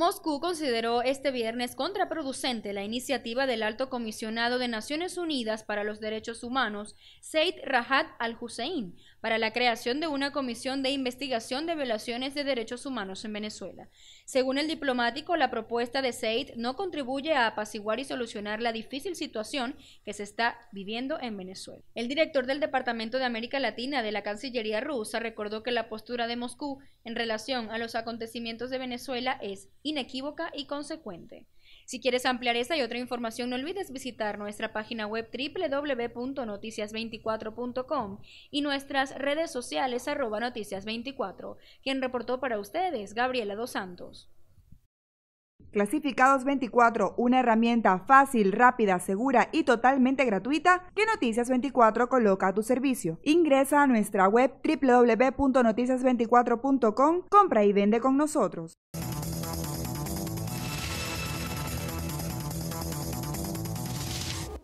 Moscú consideró este viernes contraproducente la iniciativa del alto comisionado de Naciones Unidas para los Derechos Humanos, Said Rahat al-Hussein, para la creación de una comisión de investigación de violaciones de derechos humanos en Venezuela. Según el diplomático, la propuesta de Said no contribuye a apaciguar y solucionar la difícil situación que se está viviendo en Venezuela. El director del Departamento de América Latina de la Cancillería rusa recordó que la postura de Moscú en relación a los acontecimientos de Venezuela es inequívoca y consecuente. Si quieres ampliar esta y otra información, no olvides visitar nuestra página web www.noticias24.com y nuestras redes sociales arroba noticias24, quien reportó para ustedes Gabriela Dos Santos. Clasificados 24, una herramienta fácil, rápida, segura y totalmente gratuita que Noticias 24 coloca a tu servicio. Ingresa a nuestra web www.noticias24.com, compra y vende con nosotros.